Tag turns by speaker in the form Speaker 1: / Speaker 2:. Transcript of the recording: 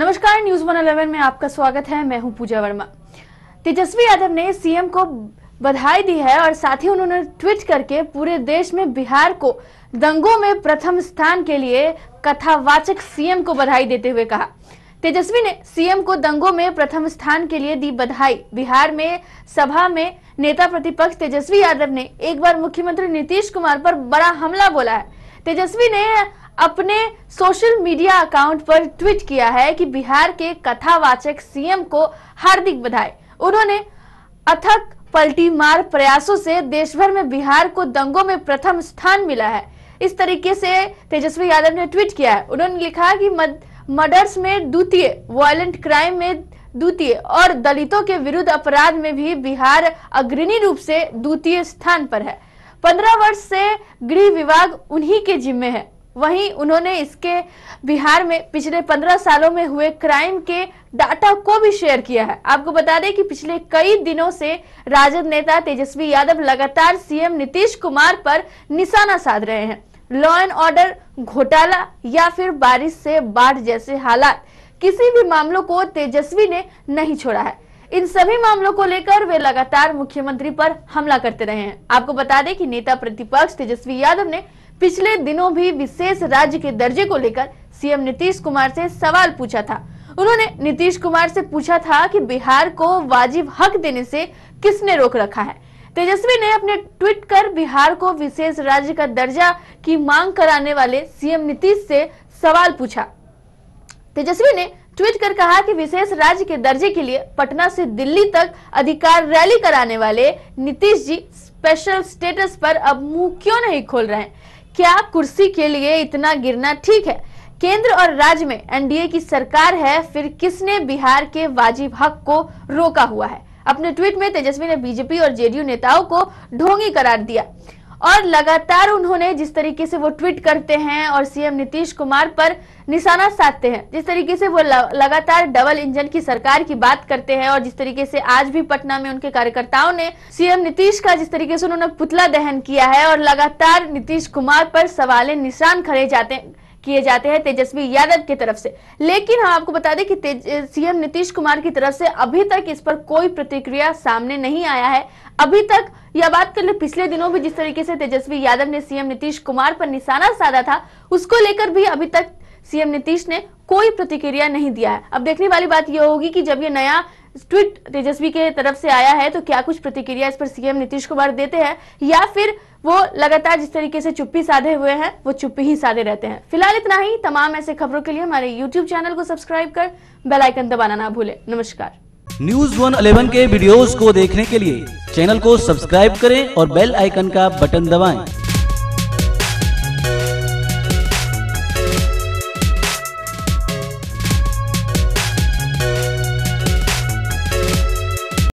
Speaker 1: नमस्कार news one eleven में आपका स्वागत है मैं हूं पूजा वर्मा तेजस्वी यादव ने सीएम को बधाई दी है और साथ ही उन्होंने ट्वीट करके पूरे देश में बिहार को दंगों में प्रथम स्थान के लिए कथावाचक सीएम को बधाई देते हुए कहा तेजस्वी ने सीएम को दंगों में प्रथम स्थान के लिए दी बधाई बिहार में सभा में नेता प्रतिपक्ष तेजस्वी यादव ने एक बार मुख्यमंत्री नीतीश कुमार पर बड़ा हमला बोला है तेजस्वी ने अपने सोशल मीडिया अकाउंट पर ट्वीट किया है कि बिहार के कथावाचक सीएम को हार्दिक बधाई उन्होंने अथक पलटी मार प्रयासों से देश भर में बिहार को दंगों में प्रथम स्थान मिला है इस तरीके से तेजस्वी यादव ने ट्वीट किया है उन्होंने लिखा कि मर्डर्स में द्वितीय वायलेंट क्राइम में द्वितीय और दलितों के विरुद्ध अपराध में भी बिहार अग्रणी रूप से द्वितीय स्थान पर है पंद्रह वर्ष से गृह विभाग उन्हीं के जिम्मे है वहीं उन्होंने इसके बिहार में पिछले 15 सालों में हुए क्राइम के डाटा को भी शेयर किया है आपको बता दें कि पिछले कई दिनों से राजद नेता तेजस्वी यादव लगातार सीएम नीतीश कुमार पर निशाना साध रहे हैं लॉ एंड ऑर्डर घोटाला या फिर बारिश से बाढ़ जैसे हालात किसी भी मामलों को तेजस्वी ने नहीं छोड़ा है इन सभी मामलों को लेकर वे लगातार मुख्यमंत्री पर हमला करते रहे हैं आपको बता दें कि नेता प्रतिपक्ष तेजस्वी यादव ने पिछले दिनों भी विशेष राज्य के दर्जे को लेकर सीएम नीतीश कुमार से सवाल पूछा था उन्होंने नीतीश कुमार से पूछा था कि बिहार को वाजिब हक देने से किसने रोक रखा है तेजस्वी ने अपने ट्वीट कर बिहार को विशेष राज्य का दर्जा की मांग कराने वाले सीएम नीतीश से सवाल पूछा तेजस्वी ने ट्वीट कर कहा कि विशेष राज्य के दर्जे के लिए पटना से दिल्ली तक अधिकार रैली कराने वाले नीतीश जी स्पेशल स्टेटस पर अब मुंह क्यों नहीं खोल रहे हैं क्या कुर्सी के लिए इतना गिरना ठीक है केंद्र और राज्य में एनडीए की सरकार है फिर किसने बिहार के वाजिब हक को रोका हुआ है अपने ट्वीट में तेजस्वी ने बीजेपी और जेडीयू नेताओं को ढोंगी करार दिया और लगातार उन्होंने जिस तरीके से वो ट्वीट करते हैं और सीएम नीतीश कुमार पर निशाना साधते हैं जिस तरीके से वो लगातार डबल इंजन की सरकार की बात करते हैं और जिस तरीके से आज भी पटना में उनके कार्यकर्ताओं ने सीएम नीतीश का जिस तरीके से उन्होंने पुतला दहन किया है और लगातार नीतीश कुमार पर सवाले निशान खड़े जाते हैं किए जाते हैं तेजस्वी यादव की तरफ से लेकिन हम आपको बता दें कि सीएम नीतीश कुमार की तरफ से अभी तक इस पर कोई प्रतिक्रिया सामने नहीं आया है अभी तक यह बात कर तो ले पिछले दिनों भी जिस तरीके से तेजस्वी यादव ने सीएम नीतीश कुमार पर निशाना साधा था उसको लेकर भी अभी तक सीएम नीतीश ने कोई प्रतिक्रिया नहीं दिया है अब देखने वाली बात यह होगी कि जब ये नया ट्वीट तेजस्वी के तरफ से आया है तो क्या कुछ प्रतिक्रिया इस पर सीएम नीतीश कुमार देते हैं या फिर वो लगातार जिस तरीके से चुप्पी साधे हुए हैं वो चुप्पी ही साधे रहते हैं फिलहाल इतना ही तमाम ऐसे खबरों के लिए हमारे यूट्यूब चैनल को सब्सक्राइब कर बेलाइकन दबाना ना भूले नमस्कार न्यूज वन अलेवन के वीडियो को देखने के लिए चैनल को सब्सक्राइब करें और बेल आइकन का बटन दबाए